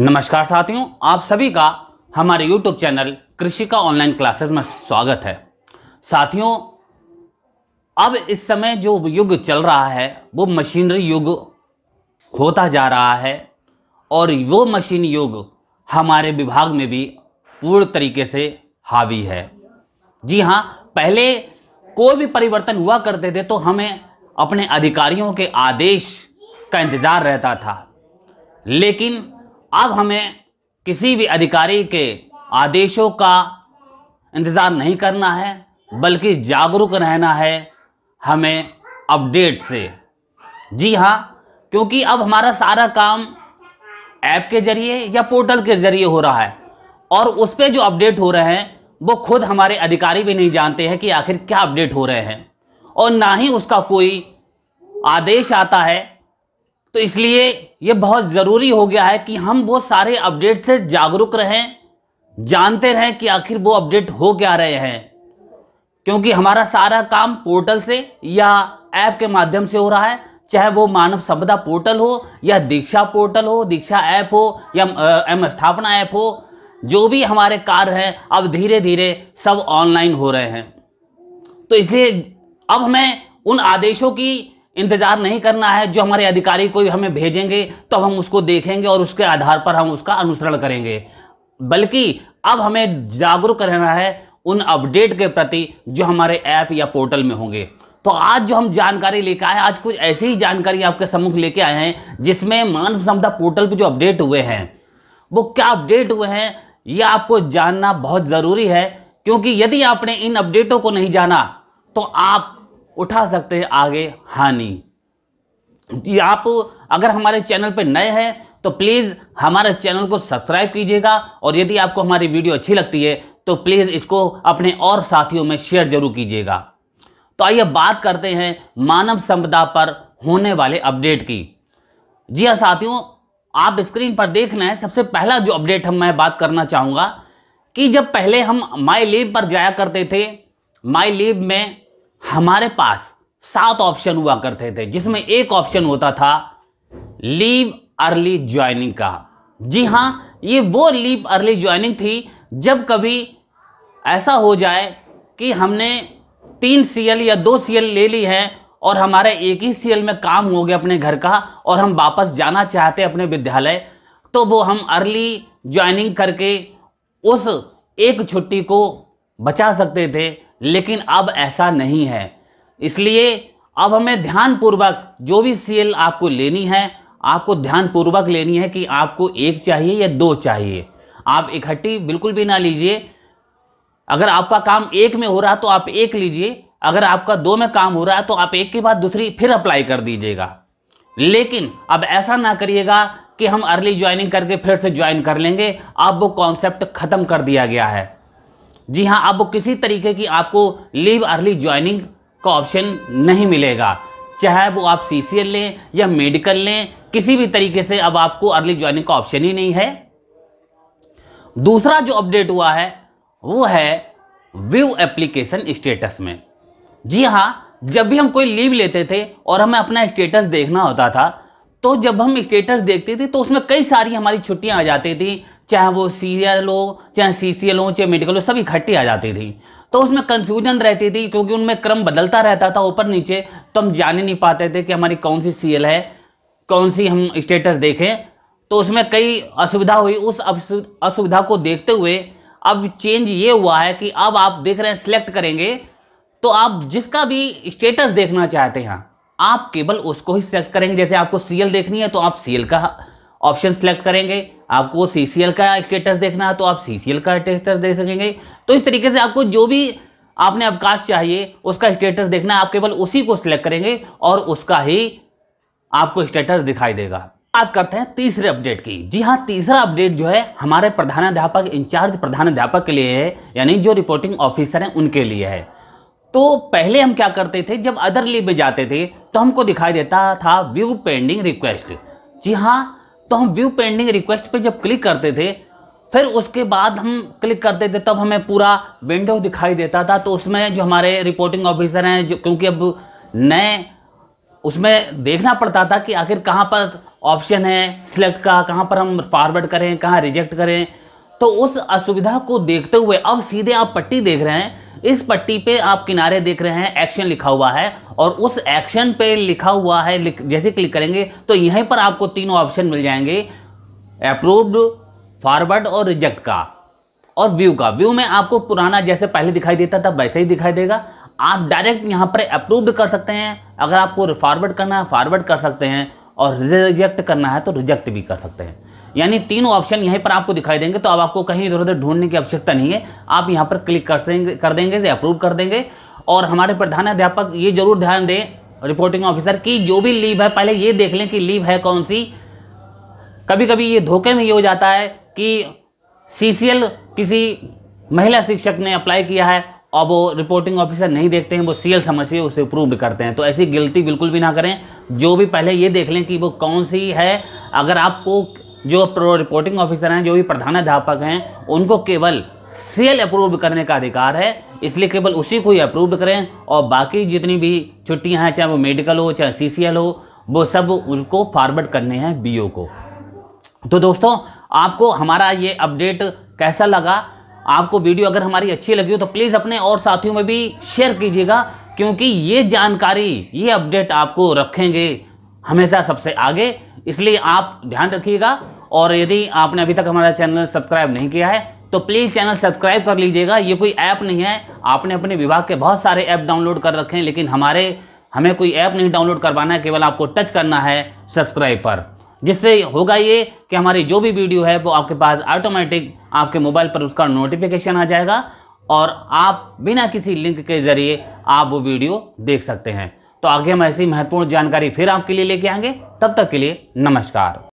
नमस्कार साथियों आप सभी का हमारे YouTube चैनल कृषि का ऑनलाइन क्लासेस में स्वागत है साथियों अब इस समय जो युग चल रहा है वो मशीनरी युग होता जा रहा है और वो मशीन युग हमारे विभाग में भी पूर्ण तरीके से हावी है जी हाँ पहले कोई भी परिवर्तन हुआ करते थे तो हमें अपने अधिकारियों के आदेश का इंतज़ार रहता था लेकिन अब हमें किसी भी अधिकारी के आदेशों का इंतज़ार नहीं करना है बल्कि जागरूक रहना है हमें अपडेट से जी हाँ क्योंकि अब हमारा सारा काम ऐप के ज़रिए या पोर्टल के ज़रिए हो रहा है और उस पर जो अपडेट हो रहे हैं वो खुद हमारे अधिकारी भी नहीं जानते हैं कि आखिर क्या अपडेट हो रहे हैं और ना ही उसका कोई आदेश आता है तो इसलिए ये बहुत ज़रूरी हो गया है कि हम वो सारे अपडेट से जागरूक रहें जानते रहें कि आखिर वो अपडेट हो क्या रहे हैं क्योंकि हमारा सारा काम पोर्टल से या ऐप के माध्यम से हो रहा है चाहे वो मानव सभ्यता पोर्टल हो या दीक्षा पोर्टल हो दीक्षा ऐप हो या एम स्थापना ऐप हो जो भी हमारे कार्य हैं अब धीरे धीरे सब ऑनलाइन हो रहे हैं तो इसलिए अब हमें उन आदेशों की इंतजार नहीं करना है जो हमारे अधिकारी कोई हमें भेजेंगे तो हम उसको देखेंगे और उसके आधार पर हम उसका अनुसरण करेंगे बल्कि अब हमें जागरूक रहना है उन अपडेट के प्रति जो हमारे ऐप या पोर्टल में होंगे तो आज जो हम जानकारी लेकर आए आज कुछ ऐसी ही जानकारी आपके सम्मुख लेके आए हैं जिसमें मानव समता पोर्टल पर जो अपडेट हुए हैं वो क्या अपडेट हुए हैं ये आपको जानना बहुत ज़रूरी है क्योंकि यदि आपने इन अपडेटों को नहीं जाना तो आप उठा सकते हैं आगे हानि आप अगर हमारे चैनल पर नए हैं तो प्लीज़ हमारे चैनल को सब्सक्राइब कीजिएगा और यदि आपको हमारी वीडियो अच्छी लगती है तो प्लीज़ इसको अपने और साथियों में शेयर जरूर कीजिएगा तो आइए बात करते हैं मानव संपदा पर होने वाले अपडेट की जी हाँ साथियों आप स्क्रीन पर देख रहे हैं सबसे पहला जो अपडेट हम मैं बात करना चाहूँगा कि जब पहले हम माई लीव पर जाया करते थे माई लीव में हमारे पास सात ऑप्शन हुआ करते थे जिसमें एक ऑप्शन होता था लीव अर्ली ज्वाइनिंग का जी हाँ ये वो लीव अर्ली ज्वाइनिंग थी जब कभी ऐसा हो जाए कि हमने तीन सीएल या दो सीएल ले ली है और हमारे एक ही सीएल में काम हो गया अपने घर का और हम वापस जाना चाहते अपने विद्यालय तो वो हम अर्ली ज्वाइनिंग करके उस एक छुट्टी को बचा सकते थे लेकिन अब ऐसा नहीं है इसलिए अब हमें ध्यानपूर्वक जो भी सी आपको लेनी है आपको ध्यानपूर्वक लेनी है कि आपको एक चाहिए या दो चाहिए आप इकट्ठी बिल्कुल भी ना लीजिए अगर आपका काम एक में हो रहा तो आप एक लीजिए अगर आपका दो में काम हो रहा है तो आप एक के बाद दूसरी फिर अप्लाई कर दीजिएगा लेकिन अब ऐसा ना करिएगा कि हम अर्ली ज्वाइनिंग करके फिर से ज्वाइन कर लेंगे अब वो कॉन्सेप्ट ख़त्म कर दिया गया है जी हाँ अब किसी तरीके की आपको लीव अर्ली ज्वाइनिंग का ऑप्शन नहीं मिलेगा चाहे वो आप सी सी एल लें या मेडिकल लें किसी भी तरीके से अब आपको अर्ली ज्वाइनिंग का ऑप्शन ही नहीं है दूसरा जो अपडेट हुआ है वो है व्यू एप्लीकेशन स्टेटस में जी हाँ जब भी हम कोई लीव लेते थे और हमें अपना स्टेटस देखना होता था तो जब हम स्टेटस देखते थे तो उसमें कई सारी हमारी छुट्टियां आ जाती थी चाहे वो एल हो चाहे सी सी एल हो चाहे मेडिकल हो सब इकट्ठी आ जाती थी तो उसमें कन्फ्यूजन रहती थी क्योंकि उनमें क्रम बदलता रहता था ऊपर नीचे तो हम जान ही नहीं पाते थे कि हमारी कौन सी सी है कौन सी हम स्टेटस देखें तो उसमें कई असुविधा हुई उस असुविधा को देखते हुए अब चेंज ये हुआ है कि अब आप देख रहे हैं सिलेक्ट करेंगे तो आप जिसका भी स्टेटस देखना चाहते हैं आप केवल उसको ही सिलेक्ट करेंगे जैसे आपको सीएल देखनी है तो आप सीएल का ऑप्शन सेलेक्ट करेंगे आपको सी का स्टेटस देखना है तो आप सी का स्टेटस देख सकेंगे तो इस तरीके से आपको जो भी आपने अवकाश चाहिए उसका स्टेटस देखना है आप केवल उसी को सिलेक्ट करेंगे और उसका ही आपको स्टेटस दिखाई देगा बात करते हैं तीसरे अपडेट की जी हाँ तीसरा अपडेट जो है हमारे प्रधानाध्यापक इंचार्ज प्रधानाध्यापक के लिए है यानी जो रिपोर्टिंग ऑफिसर हैं उनके लिए है तो पहले हम क्या करते थे जब अदर लीव में जाते थे तो हमको दिखाई देता था व्यू पेंडिंग रिक्वेस्ट जी हाँ तो हम व्यू पेंडिंग रिक्वेस्ट पे जब क्लिक करते थे फिर उसके बाद हम क्लिक करते थे तब हमें पूरा विंडो दिखाई देता था तो उसमें जो हमारे रिपोर्टिंग ऑफिसर हैं जो क्योंकि अब नए उसमें देखना पड़ता था कि आखिर कहाँ पर ऑप्शन है सिलेक्ट का कहाँ पर हम फॉरवर्ड करें कहाँ रिजेक्ट करें तो उस असुविधा को देखते हुए अब सीधे आप पट्टी देख रहे हैं इस पट्टी पे आप किनारे देख रहे हैं एक्शन लिखा हुआ है और उस एक्शन पे लिखा हुआ है जैसे क्लिक करेंगे तो यहीं पर आपको तीनों ऑप्शन मिल जाएंगे अप्रूव्ड फॉरवर्ड और रिजेक्ट का और व्यू का व्यू में आपको पुराना जैसे पहले दिखाई देता था वैसे ही दिखाई देगा आप डायरेक्ट यहाँ पर अप्रूव्ड कर सकते हैं अगर आपको फॉरवर्ड करना है फॉरवर्ड कर सकते हैं और रिजेक्ट करना है तो रिजेक्ट भी कर सकते हैं यानी तीनों ऑप्शन यहीं पर आपको दिखाई देंगे तो अब आपको कहीं इधर उधर ढूंढने की आवश्यकता नहीं है आप यहाँ पर क्लिक कर देंगे कर देंगे अप्रूव कर देंगे और हमारे प्रधान अध्यापक ये जरूर ध्यान दें रिपोर्टिंग ऑफिसर की जो भी लीव है पहले ये देख लें कि लीव है कौन सी कभी कभी ये धोखे में ये हो जाता है कि सी किसी महिला शिक्षक ने अप्लाई किया है और वो रिपोर्टिंग ऑफिसर नहीं देखते हैं वो सीएल समझिए उसे अप्रूव्ड करते हैं तो ऐसी गलती बिल्कुल भी ना करें जो भी पहले ये देख लें कि वो कौन सी है अगर आपको जो रिपोर्टिंग ऑफिसर हैं जो भी प्रधानाध्यापक हैं उनको केवल सेल अप्रूव करने का अधिकार है इसलिए केवल उसी को ही अप्रूव करें और बाकी जितनी भी छुट्टियाँ हैं चाहे वो मेडिकल हो चाहे सी हो वो सब उसको फॉरवर्ड करने हैं बी को तो दोस्तों आपको हमारा ये अपडेट कैसा लगा आपको वीडियो अगर हमारी अच्छी लगी हो तो प्लीज़ अपने और साथियों में भी शेयर कीजिएगा क्योंकि ये जानकारी ये अपडेट आपको रखेंगे हमेशा सबसे आगे इसलिए आप ध्यान रखिएगा और यदि आपने अभी तक हमारा चैनल सब्सक्राइब नहीं किया है तो प्लीज़ चैनल सब्सक्राइब कर लीजिएगा ये कोई ऐप नहीं है आपने अपने विभाग के बहुत सारे ऐप डाउनलोड कर रखे हैं लेकिन हमारे हमें कोई ऐप नहीं डाउनलोड करवाना है केवल आपको टच करना है सब्सक्राइब पर जिससे होगा ये कि हमारी जो भी वीडियो है वो आपके पास ऑटोमेटिक आपके मोबाइल पर उसका नोटिफिकेशन आ जाएगा और आप बिना किसी लिंक के ज़रिए आप वो वीडियो देख सकते हैं तो आगे हम ऐसी महत्वपूर्ण जानकारी फिर आपके लिए लेके आएंगे तब तक के लिए नमस्कार